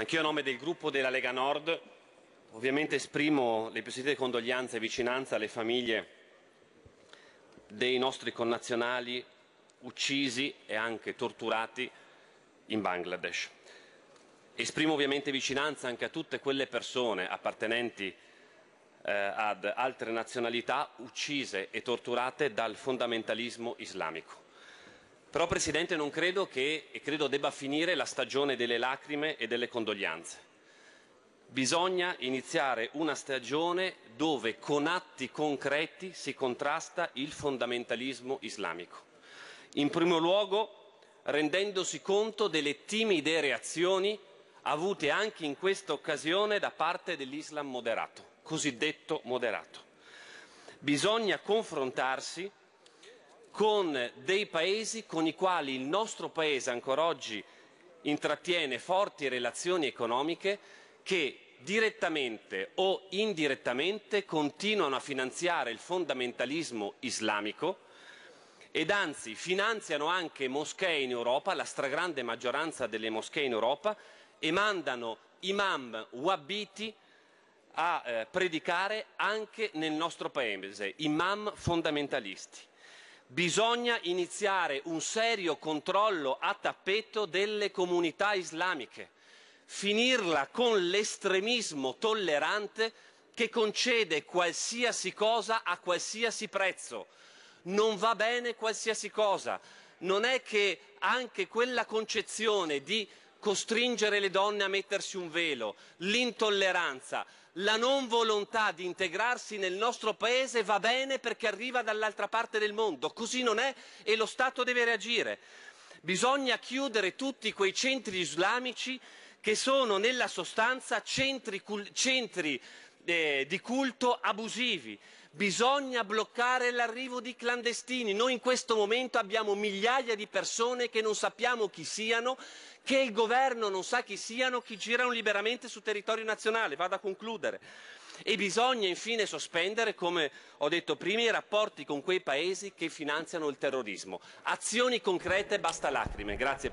Anch'io a nome del gruppo della Lega Nord ovviamente esprimo le più sentite condoglianze e vicinanza alle famiglie dei nostri connazionali uccisi e anche torturati in Bangladesh. Esprimo ovviamente vicinanza anche a tutte quelle persone appartenenti eh, ad altre nazionalità uccise e torturate dal fondamentalismo islamico. Però, Presidente, non credo che, e credo debba finire, la stagione delle lacrime e delle condoglianze. Bisogna iniziare una stagione dove con atti concreti si contrasta il fondamentalismo islamico. In primo luogo, rendendosi conto delle timide reazioni avute anche in questa occasione da parte dell'Islam moderato, cosiddetto moderato. Bisogna confrontarsi con dei paesi con i quali il nostro Paese ancora oggi intrattiene forti relazioni economiche che direttamente o indirettamente continuano a finanziare il fondamentalismo islamico ed anzi finanziano anche moschee in Europa, la stragrande maggioranza delle moschee in Europa, e mandano imam wabbiti a eh, predicare anche nel nostro paese, imam fondamentalisti bisogna iniziare un serio controllo a tappeto delle comunità islamiche, finirla con l'estremismo tollerante che concede qualsiasi cosa a qualsiasi prezzo. Non va bene qualsiasi cosa. Non è che anche quella concezione di costringere le donne a mettersi un velo, l'intolleranza, la non volontà di integrarsi nel nostro paese va bene perché arriva dall'altra parte del mondo. Così non è e lo Stato deve reagire. Bisogna chiudere tutti quei centri islamici che sono nella sostanza centri, centri eh, di culto abusivi, bisogna bloccare l'arrivo di clandestini. Noi in questo momento abbiamo migliaia di persone che non sappiamo chi siano, che il governo non sa chi siano, che girano liberamente sul territorio nazionale. Vado a concludere. E bisogna infine sospendere, come ho detto prima, i rapporti con quei paesi che finanziano il terrorismo. Azioni concrete, basta lacrime. Grazie,